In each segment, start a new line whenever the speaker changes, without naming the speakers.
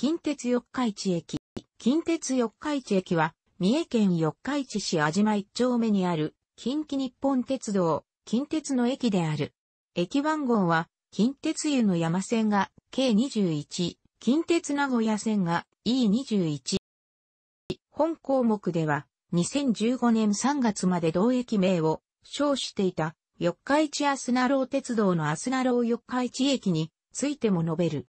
近鉄四日市駅。近鉄四日市駅は、三重県四日市市安島一丁目にある、近畿日本鉄道、近鉄の駅である。駅番号は、近鉄湯の山線が K21、近鉄名古屋線が E21。本項目では、2015年3月まで同駅名を称していた、四日市アスナロー鉄道のアスナロー四日市駅についても述べる。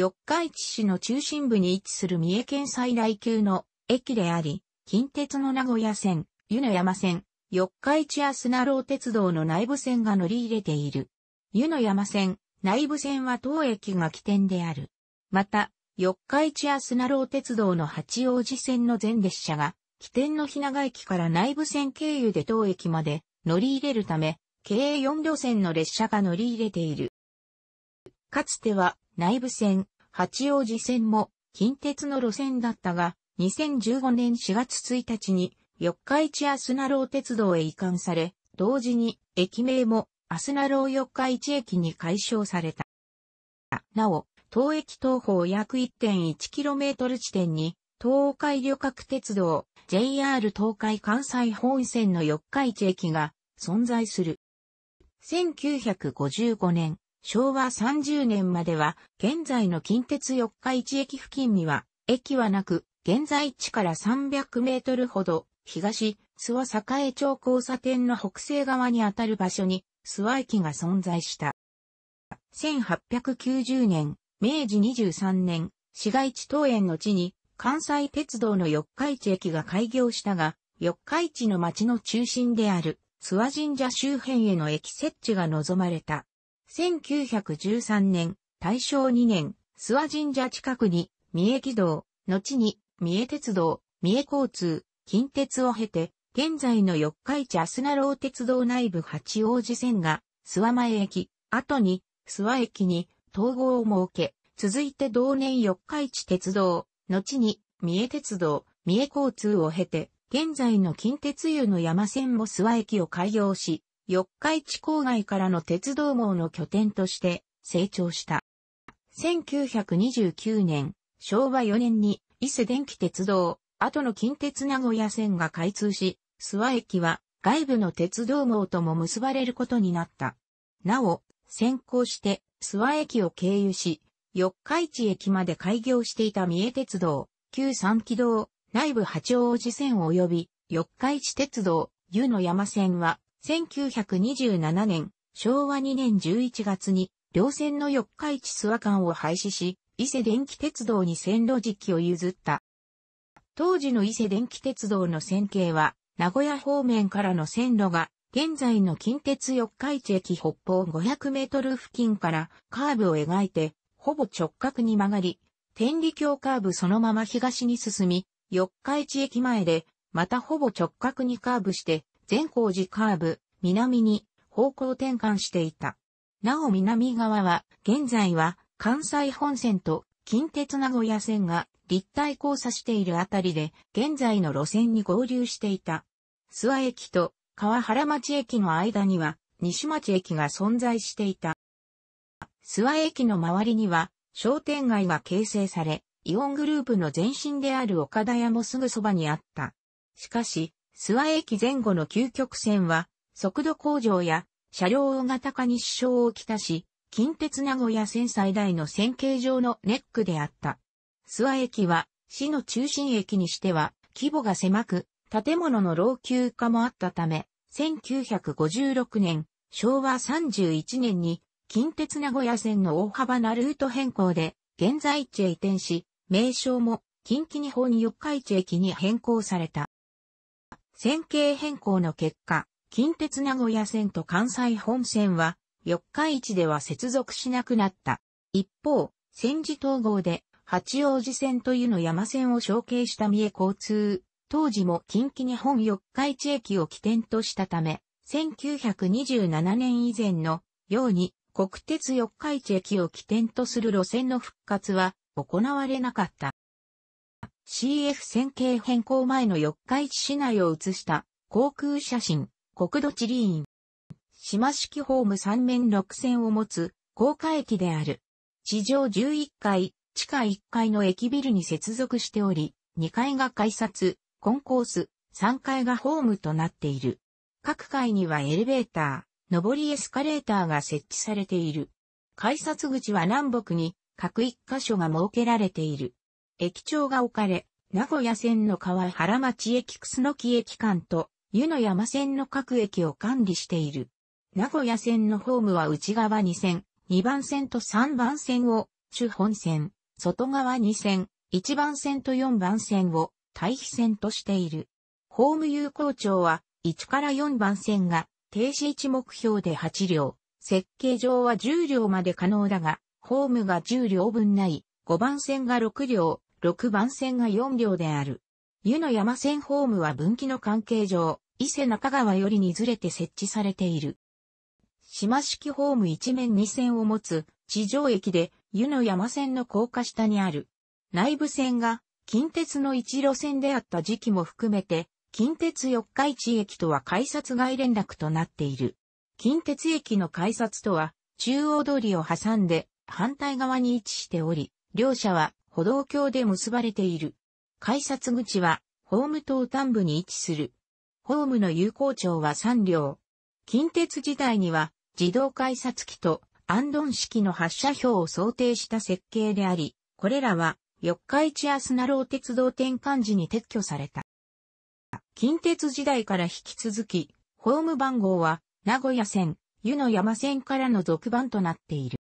四日市市の中心部に位置する三重県最大級の駅であり、近鉄の名古屋線、湯の山線、四日市や砂楼鉄道の内部線が乗り入れている。湯の山線、内部線は当駅が起点である。また、四日市や砂楼鉄道の八王子線の全列車が、起点の日長駅から内部線経由で当駅まで乗り入れるため、経営4路線の列車が乗り入れている。かつては内部線、八王子線も近鉄の路線だったが、2015年4月1日に、四日市アスナロー鉄道へ移管され、同時に駅名もアスナロー四日市駅に改称された。なお、東駅東方約 1.1km 地点に、東海旅客鉄道、JR 東海関西本線の四日市駅が存在する。1955年、昭和30年までは、現在の近鉄四日市駅付近には、駅はなく、現在地から300メートルほど、東、諏訪栄町交差点の北西側にあたる場所に、諏訪駅が存在した。1890年、明治23年、市街地東園の地に、関西鉄道の四日市駅が開業したが、四日市の町の中心である、諏訪神社周辺への駅設置が望まれた。1913年、大正2年、諏訪神社近くに、三重軌道、後に、三重鉄道、三重交通、近鉄を経て、現在の四日市アスナロー鉄道内部八王子線が、諏訪前駅、後に、諏訪駅に統合を設け、続いて同年四日市鉄道、後に、三重鉄道、三重交通を経て、現在の近鉄湯の山線も諏訪駅を開業し、四日市郊外からの鉄道網の拠点として成長した。1929年、昭和4年に伊勢電気鉄道、後の近鉄名古屋線が開通し、諏訪駅は外部の鉄道網とも結ばれることになった。なお、先行して諏訪駅を経由し、四日市駅まで開業していた三重鉄道、旧三軌道、内部八王子線及び四日市鉄道、湯の山線は1927年、昭和2年11月に、両線の四日市諏訪間を廃止し、伊勢電気鉄道に線路期を譲った。当時の伊勢電気鉄道の線形は、名古屋方面からの線路が、現在の近鉄四日市駅北方500メートル付近からカーブを描いて、ほぼ直角に曲がり、天理橋カーブそのまま東に進み、四日市駅前で、またほぼ直角にカーブして、善光寺カーブ、南に方向転換していた。なお南側は、現在は関西本線と近鉄名古屋線が立体交差しているあたりで、現在の路線に合流していた。諏訪駅と川原町駅の間には、西町駅が存在していた。諏訪駅の周りには、商店街が形成され、イオングループの前身である岡田屋もすぐそばにあった。しかし、諏訪駅前後の究極線は、速度向上や車両大型化に支障をきたし、近鉄名古屋線最大の線形上のネックであった。諏訪駅は、市の中心駅にしては、規模が狭く、建物の老朽化もあったため、1956年、昭和31年に、近鉄名古屋線の大幅なルート変更で、現在地へ移転し、名称も、近畿日本四日市駅に変更された。線形変更の結果、近鉄名古屋線と関西本線は、四日市では接続しなくなった。一方、戦時統合で、八王子線と湯の山線を承継した三重交通、当時も近畿日本四日市駅を起点としたため、1927年以前のように国鉄四日市駅を起点とする路線の復活は行われなかった。CF 線形変更前の四日市市内を写した航空写真、国土地理院。島式ホーム3面6線を持つ高架駅である。地上11階、地下1階の駅ビルに接続しており、2階が改札、コンコース、3階がホームとなっている。各階にはエレベーター、上りエスカレーターが設置されている。改札口は南北に各1箇所が設けられている。駅長が置かれ、名古屋線の川原町駅楠木駅間と湯の山線の各駅を管理している。名古屋線のホームは内側2線、2番線と3番線を主本線、外側2線、1番線と4番線を対比線としている。ホーム有効長は1から4番線が停止位置目標で8両、設計上は10両まで可能だが、ホームが10両分ない、5番線が6両、6番線が4両である。湯の山線ホームは分岐の関係上、伊勢中川よりにずれて設置されている。島式ホーム一面2線を持つ地上駅で湯の山線の高架下にある。内部線が近鉄の一路線であった時期も含めて、近鉄四日市駅とは改札外連絡となっている。近鉄駅の改札とは、中央通りを挟んで反対側に位置しており、両者は歩道橋で結ばれている。改札口は、ホーム東端部に位置する。ホームの有効長は3両。近鉄時代には、自動改札機とアンドン式の発射表を想定した設計であり、これらは、四日市アスナロー鉄道転換時に撤去された。近鉄時代から引き続き、ホーム番号は、名古屋線、湯の山線からの続番となっている。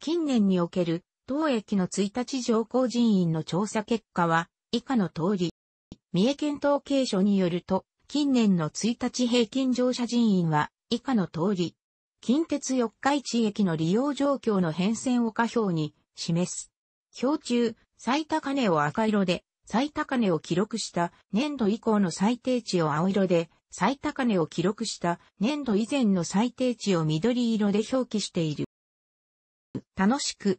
近年における当駅の1日乗降人員の調査結果は、以下の通り。三重県統計所によると、近年の1日平均乗車人員は、以下の通り。近鉄四日市駅の利用状況の変遷を下表に示す。表中、最高値を赤色で、最高値を記録した年度以降の最低値を青色で、最高値を記録した年度以前の最低値を緑色で表記している。楽しく、